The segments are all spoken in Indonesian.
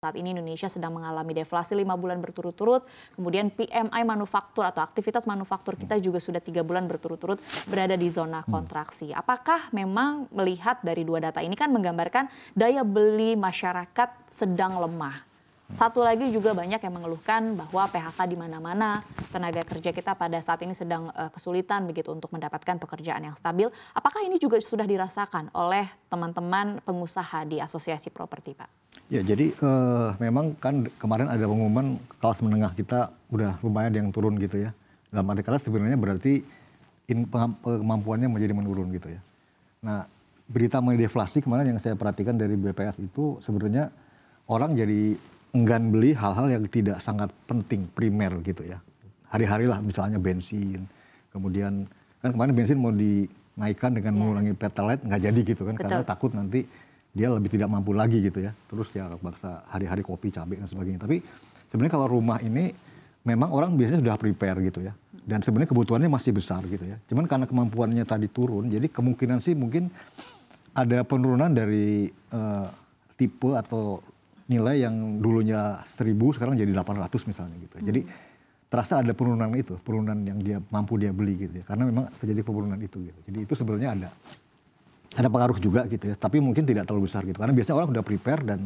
Saat ini Indonesia sedang mengalami deflasi lima bulan berturut-turut, kemudian PMI manufaktur atau aktivitas manufaktur kita juga sudah tiga bulan berturut-turut berada di zona hmm. kontraksi. Apakah memang melihat dari dua data ini kan menggambarkan daya beli masyarakat sedang lemah? Satu lagi juga banyak yang mengeluhkan bahwa PHK di mana-mana, tenaga kerja kita pada saat ini sedang eh, kesulitan begitu untuk mendapatkan pekerjaan yang stabil. Apakah ini juga sudah dirasakan oleh teman-teman pengusaha di Asosiasi Properti, Pak? Ya, jadi uh, memang kan kemarin ada pengumuman kelas menengah kita udah lumayan yang turun gitu ya. Dalam arti kata sebenarnya berarti in, kemampuannya menjadi menurun gitu ya. Nah, berita mengenai deflasi kemarin yang saya perhatikan dari BPS itu sebenarnya orang jadi enggan beli hal-hal yang tidak sangat penting primer gitu ya. Hari-hari lah misalnya bensin, kemudian kan kemarin bensin mau dinaikkan dengan yeah. mengurangi pertalite nggak jadi gitu kan Betul. karena takut nanti dia lebih tidak mampu lagi gitu ya. Terus ya baksa hari-hari kopi, cabai dan sebagainya. Tapi sebenarnya kalau rumah ini memang orang biasanya sudah prepare gitu ya. Dan sebenarnya kebutuhannya masih besar gitu ya. Cuman karena kemampuannya tadi turun, jadi kemungkinan sih mungkin ada penurunan dari uh, tipe atau nilai yang dulunya 1000 sekarang jadi 800 misalnya gitu. Hmm. Jadi terasa ada penurunan itu, penurunan yang dia mampu dia beli gitu ya. Karena memang terjadi penurunan itu gitu. Jadi itu sebenarnya ada ada pengaruh juga gitu ya, tapi mungkin tidak terlalu besar gitu. Karena biasanya orang sudah prepare dan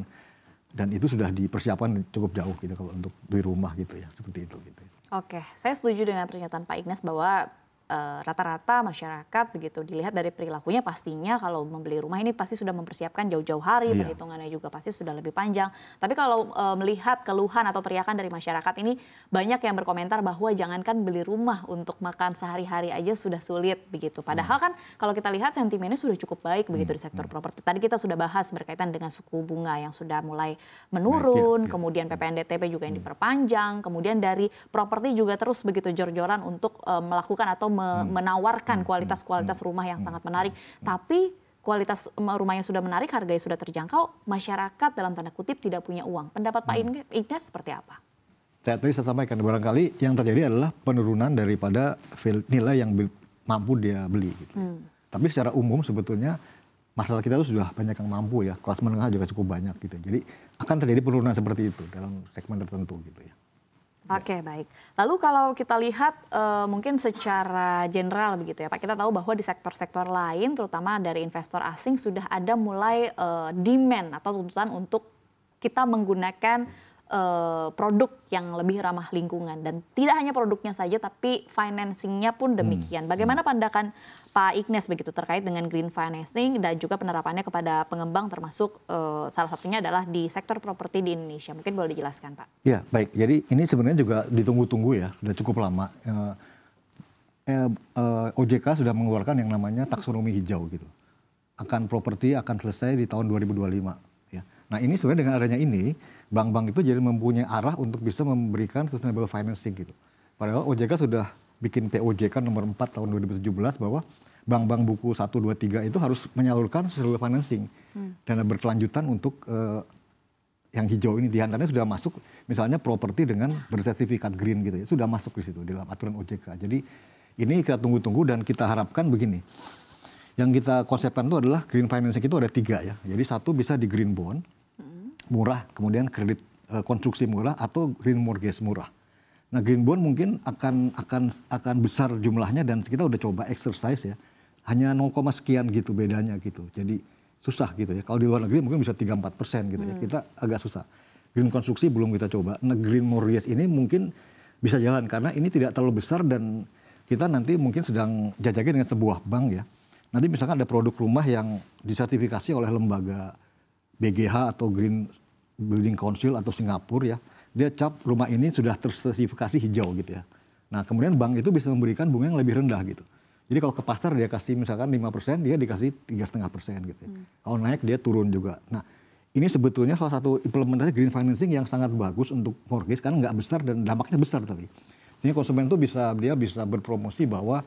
dan itu sudah dipersiapkan cukup jauh gitu kalau untuk beli rumah gitu ya, seperti itu gitu. Ya. Oke, saya setuju dengan pernyataan Pak Ignas bahwa Eh, rata-rata masyarakat begitu dilihat dari perilakunya pastinya kalau membeli rumah ini pasti sudah mempersiapkan jauh-jauh hari iya. perhitungannya juga pasti sudah lebih panjang. Tapi kalau uh, melihat keluhan atau teriakan dari masyarakat ini banyak yang berkomentar bahwa jangankan beli rumah untuk makan sehari-hari aja sudah sulit begitu. Padahal kan kalau kita lihat sentimennya sudah cukup baik begitu di hmm, sektor hmm. properti. Tadi kita sudah bahas berkaitan dengan suku bunga yang sudah mulai iya, menurun, iya. kemudian PPNDTP hmm. juga yang diperpanjang, kemudian dari properti juga terus begitu jor-joran untuk uh, melakukan atau Hmm. menawarkan hmm. kualitas-kualitas hmm. rumah yang sangat menarik. Tapi kualitas rumahnya sudah menarik, harganya sudah terjangkau, masyarakat dalam tanda kutip tidak punya uang. Pendapat Pak Ignas seperti apa? Tadi saya sampaikan barangkali yang terjadi adalah penurunan daripada nilai yang mampu dia beli. Gitu. Hmm. Tapi secara umum sebetulnya masalah kita itu sudah banyak yang mampu ya, kelas menengah juga cukup banyak gitu. Jadi akan terjadi penurunan seperti itu dalam segmen tertentu gitu ya. Iya. Oke okay, baik. Lalu kalau kita lihat uh, mungkin secara general begitu ya Pak, kita tahu bahwa di sektor-sektor lain, terutama dari investor asing sudah ada mulai uh, demand atau tuntutan untuk kita menggunakan Eh, produk yang lebih ramah lingkungan dan tidak hanya produknya saja tapi financingnya pun hmm. demikian. Bagaimana pandangan Pak Ignes begitu terkait dengan green financing dan juga penerapannya kepada pengembang termasuk uh, salah satunya adalah di sektor properti di Indonesia. Mungkin boleh dijelaskan Pak. Ya baik. Jadi ini sebenarnya juga ditunggu-tunggu ya sudah cukup lama. Uh, eh, uh, OJK sudah mengeluarkan yang namanya taksonomi hijau gitu. Akan properti akan selesai di tahun 2025 Nah ini sebenarnya dengan adanya ini, bank-bank itu jadi mempunyai arah untuk bisa memberikan sustainable financing gitu. Padahal OJK sudah bikin POJK kan nomor 4 tahun 2017 bahwa bank-bank buku 1, 2, 3 itu harus menyalurkan sustainable financing. Hmm. Dana berkelanjutan untuk uh, yang hijau ini diantaranya sudah masuk misalnya properti dengan bersertifikat green gitu ya sudah masuk di situ dalam aturan OJK. Jadi ini kita tunggu-tunggu dan kita harapkan begini yang kita konsepkan itu adalah green financing itu ada tiga ya. Jadi satu bisa di green bond murah, kemudian kredit e, konstruksi murah atau green mortgage murah. Nah green bond mungkin akan akan akan besar jumlahnya dan kita udah coba exercise ya. Hanya 0, sekian gitu bedanya gitu. Jadi susah gitu ya. Kalau di luar negeri mungkin bisa 3-4 persen gitu ya. Hmm. Kita agak susah. Green konstruksi belum kita coba. Nah green mortgage ini mungkin bisa jalan karena ini tidak terlalu besar dan kita nanti mungkin sedang jajaki dengan sebuah bank ya nanti misalkan ada produk rumah yang disertifikasi oleh lembaga BGH atau Green Building Council atau Singapura ya, dia cap rumah ini sudah tersertifikasi hijau gitu ya. Nah kemudian bank itu bisa memberikan bunga yang lebih rendah gitu. Jadi kalau ke pasar dia kasih misalkan 5%, dia dikasih 3,5% gitu ya. Hmm. Kalau naik dia turun juga. Nah ini sebetulnya salah satu implementasi green financing yang sangat bagus untuk mortgage karena nggak besar dan dampaknya besar tapi. Jadi konsumen itu bisa dia bisa berpromosi bahwa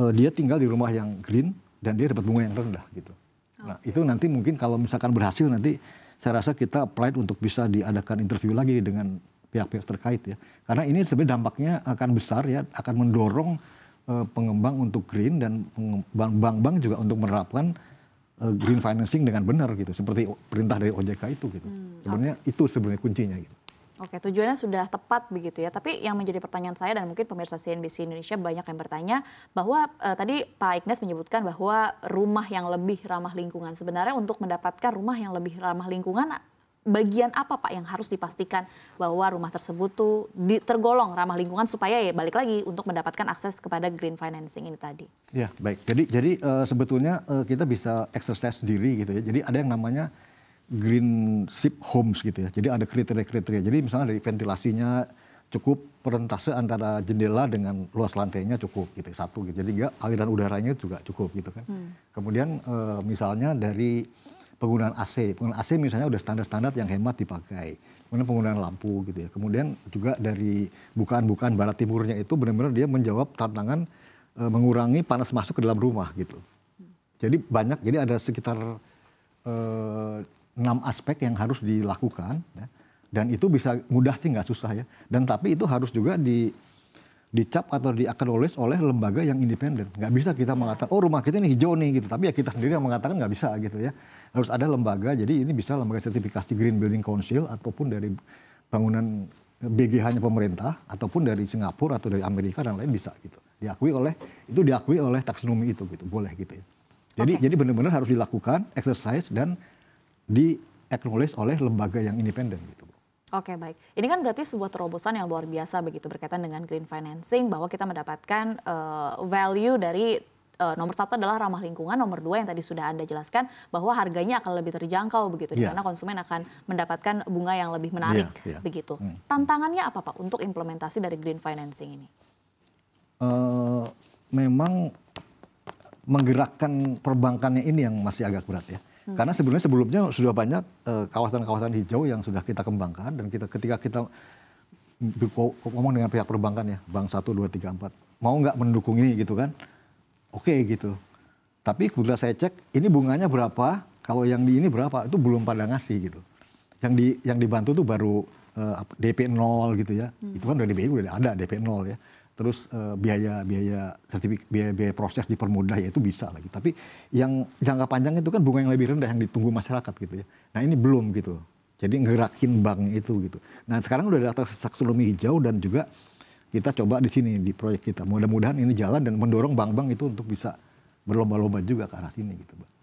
uh, dia tinggal di rumah yang green dan dia dapat bunga yang rendah gitu. Okay. Nah itu nanti mungkin kalau misalkan berhasil nanti saya rasa kita apply untuk bisa diadakan interview lagi dengan pihak-pihak terkait ya. Karena ini sebenarnya dampaknya akan besar ya, akan mendorong uh, pengembang untuk green dan bank-bank juga untuk menerapkan uh, green financing dengan benar gitu, seperti perintah dari OJK itu gitu. Hmm, sebenarnya okay. itu sebenarnya kuncinya gitu. Oke, tujuannya sudah tepat begitu ya. Tapi yang menjadi pertanyaan saya dan mungkin pemirsa CNBC Indonesia banyak yang bertanya bahwa eh, tadi Pak Ignas menyebutkan bahwa rumah yang lebih ramah lingkungan. Sebenarnya untuk mendapatkan rumah yang lebih ramah lingkungan bagian apa Pak yang harus dipastikan bahwa rumah tersebut tuh tergolong ramah lingkungan supaya ya balik lagi untuk mendapatkan akses kepada green financing ini tadi. Ya, baik. Jadi jadi uh, sebetulnya uh, kita bisa exercise sendiri gitu ya. Jadi ada yang namanya green ship homes gitu ya. Jadi ada kriteria-kriteria. Jadi misalnya dari ventilasinya cukup perentase antara jendela dengan luas lantainya cukup gitu satu gitu. Jadi gak, aliran udaranya juga cukup gitu kan. Hmm. Kemudian e, misalnya dari penggunaan AC, penggunaan AC misalnya udah standar-standar yang hemat dipakai. Kemudian penggunaan lampu gitu ya. Kemudian juga dari bukaan-bukaan barat timurnya itu benar-benar dia menjawab tantangan e, mengurangi panas masuk ke dalam rumah gitu. Jadi banyak, jadi ada sekitar e, enam aspek yang harus dilakukan ya. dan itu bisa mudah sih nggak susah ya dan tapi itu harus juga di dicap atau diaknowledge oleh lembaga yang independen nggak bisa kita mengatakan oh rumah kita ini hijau nih gitu tapi ya kita sendiri yang mengatakan nggak bisa gitu ya harus ada lembaga jadi ini bisa lembaga sertifikasi Green Building Council ataupun dari bangunan BGH-nya pemerintah ataupun dari Singapura atau dari Amerika dan lain bisa gitu diakui oleh itu diakui oleh taksonomi itu gitu boleh gitu ya jadi okay. jadi benar-benar harus dilakukan exercise dan di acknowledge oleh lembaga yang independen gitu. Oke baik, ini kan berarti sebuah terobosan yang luar biasa begitu berkaitan dengan green financing bahwa kita mendapatkan uh, value dari uh, nomor satu adalah ramah lingkungan, nomor dua yang tadi sudah anda jelaskan bahwa harganya akan lebih terjangkau begitu, yeah. di iya. konsumen akan mendapatkan bunga yang lebih menarik yeah, yeah. begitu. Hmm. Tantangannya apa pak untuk implementasi dari green financing ini? Uh, memang menggerakkan perbankannya ini yang masih agak berat ya. Hmm. Karena sebenarnya sebelumnya sudah banyak eh, kawasan-kawasan hijau yang sudah kita kembangkan dan kita ketika kita ngomong dengan pihak perbankan ya, bank 1, 2, 3, 4, mau nggak mendukung ini gitu kan? Oke okay, gitu. Tapi kebetulan saya cek, ini bunganya berapa? Kalau yang di ini berapa? Itu belum pada ngasih gitu. Yang di yang dibantu tuh baru uh, DP 0 gitu ya. Hmm. Itu kan udah BI udah ada DP 0 ya terus eh, biaya biaya sertifikat biaya biaya proses dipermudah ya itu bisa lagi tapi yang jangka panjang itu kan bunga yang lebih rendah yang ditunggu masyarakat gitu ya nah ini belum gitu jadi ngerakin bank itu gitu nah sekarang udah ada taksonomi hijau dan juga kita coba di sini di proyek kita mudah-mudahan ini jalan dan mendorong bank-bank itu untuk bisa berlomba-lomba juga ke arah sini gitu bang